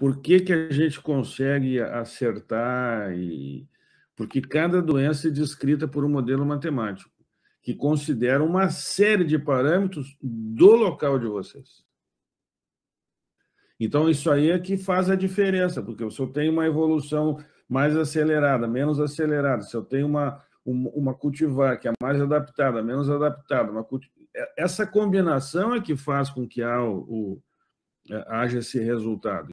por que, que a gente consegue acertar e porque cada doença é descrita por um modelo matemático que considera uma série de parâmetros do local de vocês. Então, isso aí é que faz a diferença, porque se eu tenho uma evolução mais acelerada, menos acelerada, se eu tenho uma, uma cultivar que é mais adaptada, menos adaptada, uma é, essa combinação é que faz com que há o, o, é, haja esse resultado.